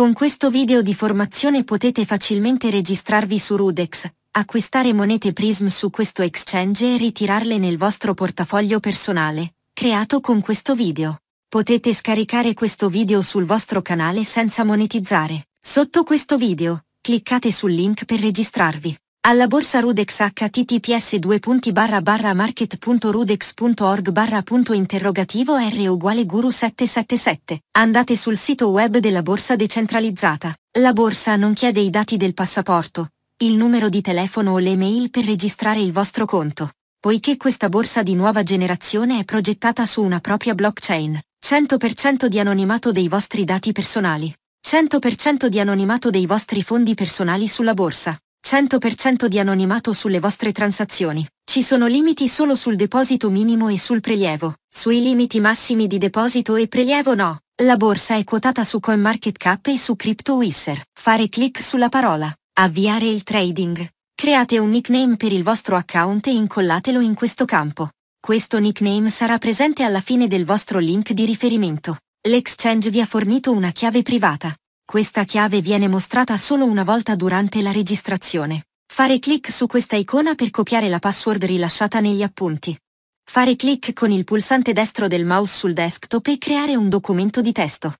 Con questo video di formazione potete facilmente registrarvi su Rudex, acquistare monete Prism su questo exchange e ritirarle nel vostro portafoglio personale, creato con questo video. Potete scaricare questo video sul vostro canale senza monetizzare. Sotto questo video, cliccate sul link per registrarvi. Alla borsa Rudex https 2 barra barra market.rudex.org barra punto interrogativo r uguale guru 777. Andate sul sito web della borsa decentralizzata. La borsa non chiede i dati del passaporto, il numero di telefono o le mail per registrare il vostro conto. Poiché questa borsa di nuova generazione è progettata su una propria blockchain, 100% di anonimato dei vostri dati personali, 100% di anonimato dei vostri fondi personali sulla borsa. 100% di anonimato sulle vostre transazioni. Ci sono limiti solo sul deposito minimo e sul prelievo. Sui limiti massimi di deposito e prelievo no. La borsa è quotata su CoinMarketCap e su CryptoWhisser. Fare clic sulla parola. Avviare il trading. Create un nickname per il vostro account e incollatelo in questo campo. Questo nickname sarà presente alla fine del vostro link di riferimento. L'exchange vi ha fornito una chiave privata. Questa chiave viene mostrata solo una volta durante la registrazione. Fare clic su questa icona per copiare la password rilasciata negli appunti. Fare clic con il pulsante destro del mouse sul desktop e creare un documento di testo.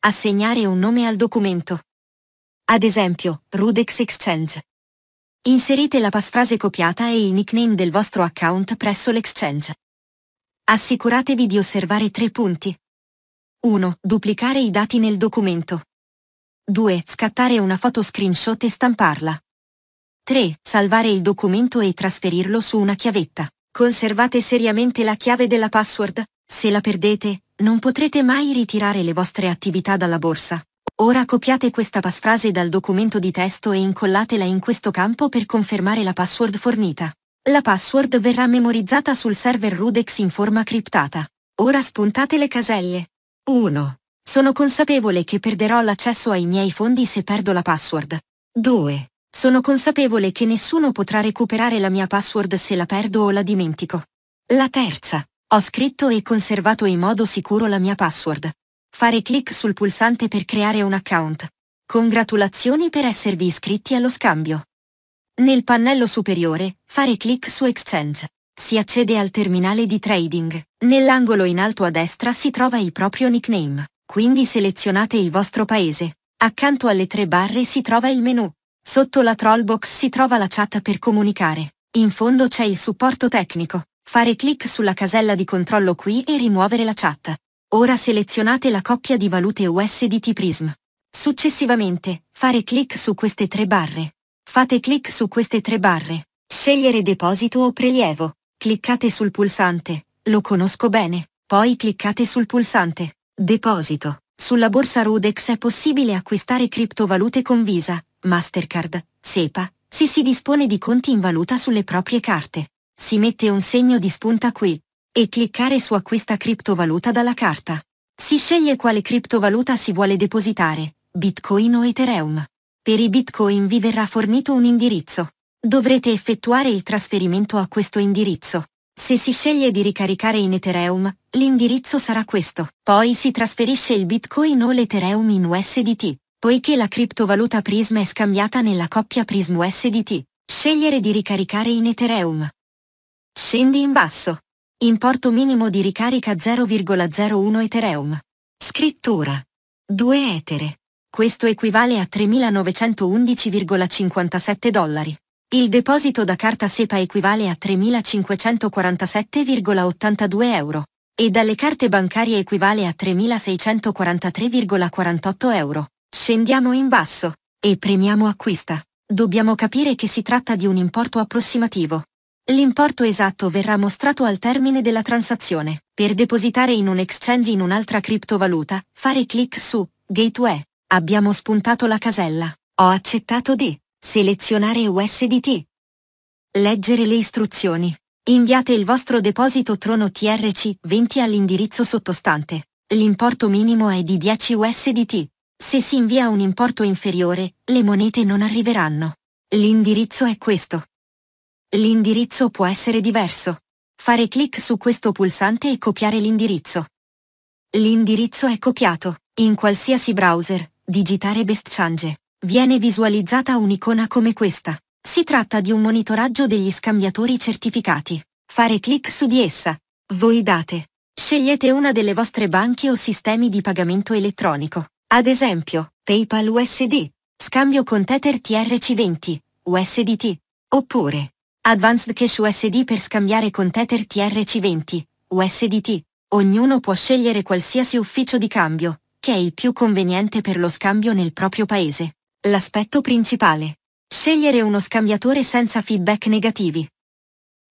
Assegnare un nome al documento. Ad esempio, Rudex Exchange. Inserite la passphrase copiata e il nickname del vostro account presso l'exchange. Assicuratevi di osservare tre punti. 1. Duplicare i dati nel documento. 2. Scattare una foto screenshot e stamparla. 3. Salvare il documento e trasferirlo su una chiavetta. Conservate seriamente la chiave della password. Se la perdete, non potrete mai ritirare le vostre attività dalla borsa. Ora copiate questa passphrase dal documento di testo e incollatela in questo campo per confermare la password fornita. La password verrà memorizzata sul server Rudex in forma criptata. Ora spuntate le caselle. 1. Sono consapevole che perderò l'accesso ai miei fondi se perdo la password. 2. Sono consapevole che nessuno potrà recuperare la mia password se la perdo o la dimentico. La terza. Ho scritto e conservato in modo sicuro la mia password. Fare clic sul pulsante per creare un account. Congratulazioni per esservi iscritti allo scambio. Nel pannello superiore, fare clic su Exchange. Si accede al terminale di trading. Nell'angolo in alto a destra si trova il proprio nickname quindi selezionate il vostro paese. Accanto alle tre barre si trova il menu. Sotto la Trollbox si trova la chat per comunicare. In fondo c'è il supporto tecnico. Fare clic sulla casella di controllo qui e rimuovere la chat. Ora selezionate la coppia di valute USDT Prism. Successivamente, fare clic su queste tre barre. Fate clic su queste tre barre. Scegliere deposito o prelievo. Cliccate sul pulsante. Lo conosco bene. Poi cliccate sul pulsante. Deposito. Sulla borsa Rudex è possibile acquistare criptovalute con Visa, Mastercard, SEPA, se si dispone di conti in valuta sulle proprie carte. Si mette un segno di spunta qui e cliccare su acquista criptovaluta dalla carta. Si sceglie quale criptovaluta si vuole depositare, Bitcoin o Ethereum. Per i Bitcoin vi verrà fornito un indirizzo. Dovrete effettuare il trasferimento a questo indirizzo. Se si sceglie di ricaricare in Ethereum, l'indirizzo sarà questo. Poi si trasferisce il Bitcoin o l'Ethereum in USDT. Poiché la criptovaluta Prism è scambiata nella coppia Prism USDT, scegliere di ricaricare in Ethereum. Scendi in basso. Importo minimo di ricarica 0,01 Ethereum. Scrittura. 2 Etere. Questo equivale a 3.911,57 dollari. Il deposito da carta SEPA equivale a 3.547,82 euro e dalle carte bancarie equivale a 3.643,48 euro. Scendiamo in basso e premiamo acquista. Dobbiamo capire che si tratta di un importo approssimativo. L'importo esatto verrà mostrato al termine della transazione. Per depositare in un exchange in un'altra criptovaluta, fare clic su Gateway. Abbiamo spuntato la casella. Ho accettato di. Selezionare USDT. Leggere le istruzioni. Inviate il vostro deposito Trono TRC 20 all'indirizzo sottostante. L'importo minimo è di 10 USDT. Se si invia un importo inferiore, le monete non arriveranno. L'indirizzo è questo. L'indirizzo può essere diverso. Fare clic su questo pulsante e copiare l'indirizzo. L'indirizzo è copiato. In qualsiasi browser, digitare Best Change viene visualizzata un'icona come questa. Si tratta di un monitoraggio degli scambiatori certificati. Fare clic su di essa. Voi date. Scegliete una delle vostre banche o sistemi di pagamento elettronico. Ad esempio, PayPal USD, scambio con Tether TRC20, USDT, oppure Advanced Cash USD per scambiare con Tether TRC20, USDT. Ognuno può scegliere qualsiasi ufficio di cambio, che è il più conveniente per lo scambio nel proprio paese. L'aspetto principale. Scegliere uno scambiatore senza feedback negativi.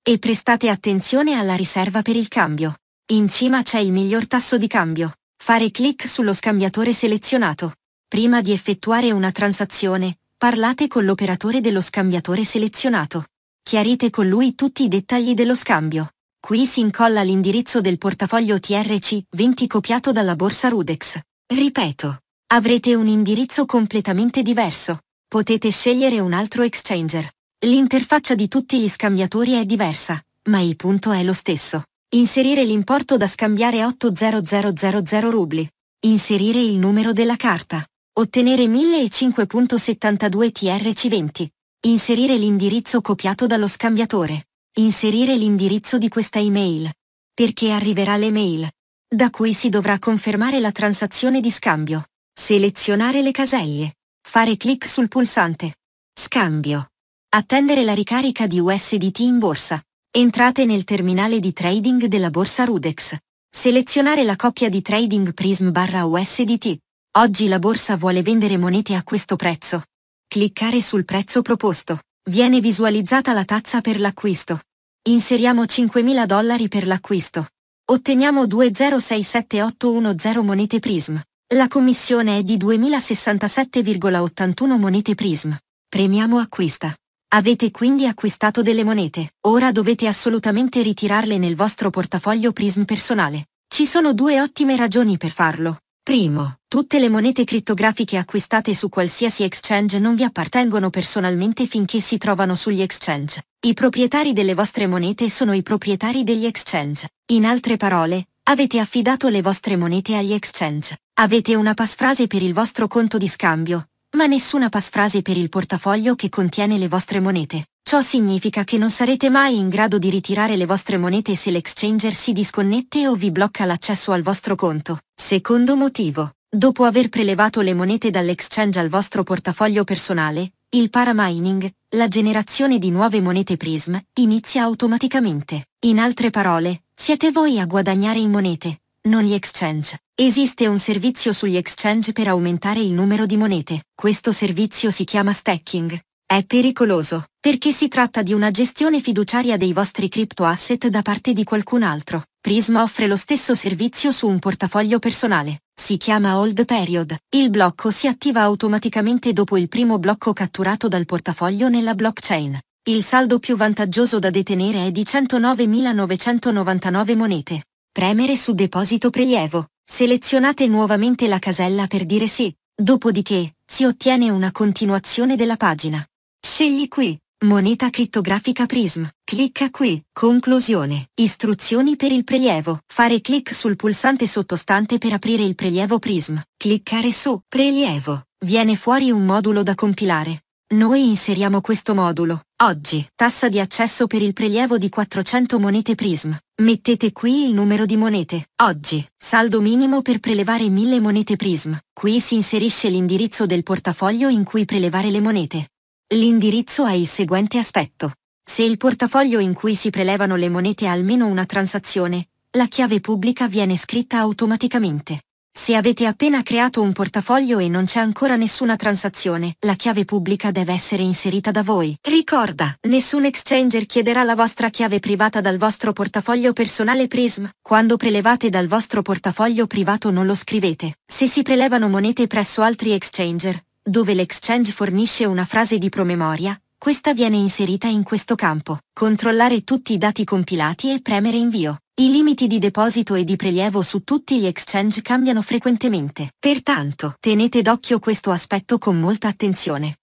E prestate attenzione alla riserva per il cambio. In cima c'è il miglior tasso di cambio. Fare clic sullo scambiatore selezionato. Prima di effettuare una transazione, parlate con l'operatore dello scambiatore selezionato. Chiarite con lui tutti i dettagli dello scambio. Qui si incolla l'indirizzo del portafoglio TRC20 copiato dalla borsa Rudex. Ripeto, avrete un indirizzo completamente diverso. Potete scegliere un altro exchanger. L'interfaccia di tutti gli scambiatori è diversa, ma il punto è lo stesso. Inserire l'importo da scambiare 80000 rubli. Inserire il numero della carta. Ottenere 1005.72 TRC20. Inserire l'indirizzo copiato dallo scambiatore. Inserire l'indirizzo di questa email. Perché arriverà l'email. Da cui si dovrà confermare la transazione di scambio. Selezionare le caselle. Fare clic sul pulsante. Scambio. Attendere la ricarica di USDT in borsa. Entrate nel terminale di trading della borsa Rudex. Selezionare la coppia di trading Prism barra USDT. Oggi la borsa vuole vendere monete a questo prezzo. Cliccare sul prezzo proposto. Viene visualizzata la tazza per l'acquisto. Inseriamo 5.000 dollari per l'acquisto. Otteniamo 2067810 monete Prism. La commissione è di 2067,81 monete Prism. Premiamo acquista. Avete quindi acquistato delle monete. Ora dovete assolutamente ritirarle nel vostro portafoglio Prism personale. Ci sono due ottime ragioni per farlo. Primo, tutte le monete criptografiche acquistate su qualsiasi exchange non vi appartengono personalmente finché si trovano sugli exchange. I proprietari delle vostre monete sono i proprietari degli exchange. In altre parole, Avete affidato le vostre monete agli exchange. Avete una pasfrase per il vostro conto di scambio, ma nessuna pasfrase per il portafoglio che contiene le vostre monete. Ciò significa che non sarete mai in grado di ritirare le vostre monete se l'exchanger si disconnette o vi blocca l'accesso al vostro conto. Secondo motivo. Dopo aver prelevato le monete dall'exchange al vostro portafoglio personale, il paramining, la generazione di nuove monete Prism, inizia automaticamente. In altre parole, siete voi a guadagnare in monete, non gli exchange. Esiste un servizio sugli exchange per aumentare il numero di monete. Questo servizio si chiama stacking. È pericoloso, perché si tratta di una gestione fiduciaria dei vostri crypto asset da parte di qualcun altro. Prisma offre lo stesso servizio su un portafoglio personale. Si chiama Hold Period. Il blocco si attiva automaticamente dopo il primo blocco catturato dal portafoglio nella blockchain. Il saldo più vantaggioso da detenere è di 109.999 monete. Premere su deposito prelievo. Selezionate nuovamente la casella per dire sì, dopodiché si ottiene una continuazione della pagina. Scegli qui, moneta crittografica Prism. Clicca qui, conclusione. Istruzioni per il prelievo. Fare clic sul pulsante sottostante per aprire il prelievo Prism. Cliccare su, prelievo. Viene fuori un modulo da compilare. Noi inseriamo questo modulo. Oggi, tassa di accesso per il prelievo di 400 monete Prism. Mettete qui il numero di monete. Oggi, saldo minimo per prelevare 1000 monete Prism. Qui si inserisce l'indirizzo del portafoglio in cui prelevare le monete. L'indirizzo ha il seguente aspetto. Se il portafoglio in cui si prelevano le monete ha almeno una transazione, la chiave pubblica viene scritta automaticamente. Se avete appena creato un portafoglio e non c'è ancora nessuna transazione, la chiave pubblica deve essere inserita da voi. Ricorda, nessun exchanger chiederà la vostra chiave privata dal vostro portafoglio personale Prism. Quando prelevate dal vostro portafoglio privato non lo scrivete. Se si prelevano monete presso altri exchanger, dove l'exchange fornisce una frase di promemoria, questa viene inserita in questo campo. Controllare tutti i dati compilati e premere invio. I limiti di deposito e di prelievo su tutti gli exchange cambiano frequentemente, pertanto tenete d'occhio questo aspetto con molta attenzione.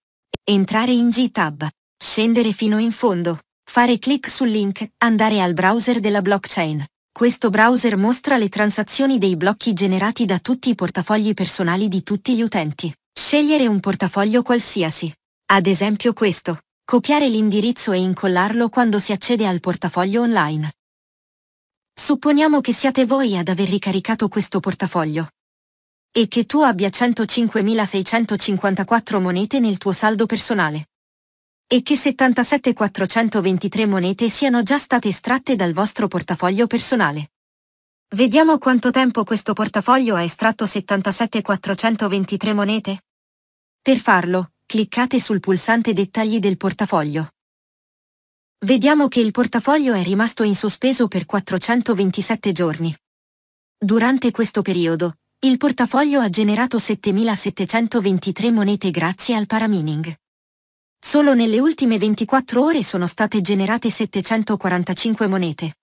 Entrare in G-Tab. Scendere fino in fondo. Fare clic sul link, andare al browser della blockchain. Questo browser mostra le transazioni dei blocchi generati da tutti i portafogli personali di tutti gli utenti. Scegliere un portafoglio qualsiasi. Ad esempio questo. Copiare l'indirizzo e incollarlo quando si accede al portafoglio online. Supponiamo che siate voi ad aver ricaricato questo portafoglio. E che tu abbia 105.654 monete nel tuo saldo personale. E che 77.423 monete siano già state estratte dal vostro portafoglio personale. Vediamo quanto tempo questo portafoglio ha estratto 77.423 monete? Per farlo, cliccate sul pulsante Dettagli del portafoglio. Vediamo che il portafoglio è rimasto in sospeso per 427 giorni. Durante questo periodo, il portafoglio ha generato 7.723 monete grazie al paramining. Solo nelle ultime 24 ore sono state generate 745 monete.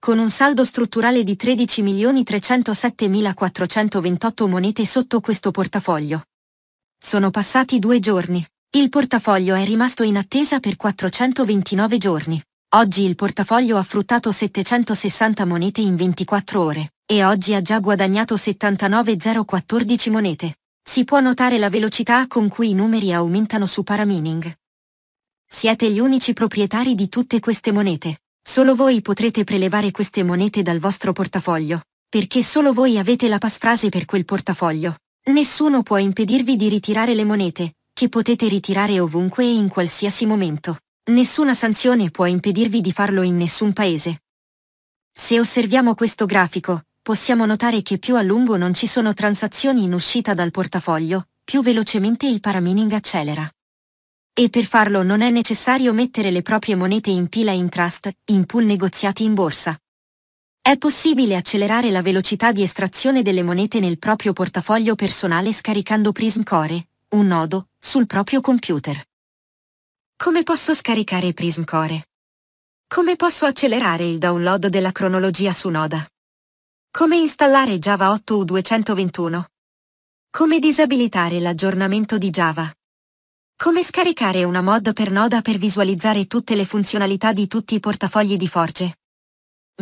Con un saldo strutturale di 13.307.428 monete sotto questo portafoglio. Sono passati due giorni. Il portafoglio è rimasto in attesa per 429 giorni. Oggi il portafoglio ha fruttato 760 monete in 24 ore e oggi ha già guadagnato 79,014 monete. Si può notare la velocità con cui i numeri aumentano su Paramining. Siete gli unici proprietari di tutte queste monete. Solo voi potrete prelevare queste monete dal vostro portafoglio, perché solo voi avete la pasfrase per quel portafoglio. Nessuno può impedirvi di ritirare le monete, che potete ritirare ovunque e in qualsiasi momento. Nessuna sanzione può impedirvi di farlo in nessun paese. Se osserviamo questo grafico, possiamo notare che più a lungo non ci sono transazioni in uscita dal portafoglio, più velocemente il paramining accelera. E per farlo non è necessario mettere le proprie monete in pila in trust, in pool negoziati in borsa. È possibile accelerare la velocità di estrazione delle monete nel proprio portafoglio personale scaricando Prism Core, un nodo, sul proprio computer. Come posso scaricare Prism Core? Come posso accelerare il download della cronologia su Noda? Come installare Java 8 U221? Come disabilitare l'aggiornamento di Java? Come scaricare una mod per Noda per visualizzare tutte le funzionalità di tutti i portafogli di Forge?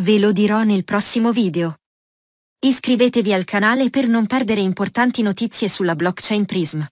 Ve lo dirò nel prossimo video. Iscrivetevi al canale per non perdere importanti notizie sulla blockchain Prism.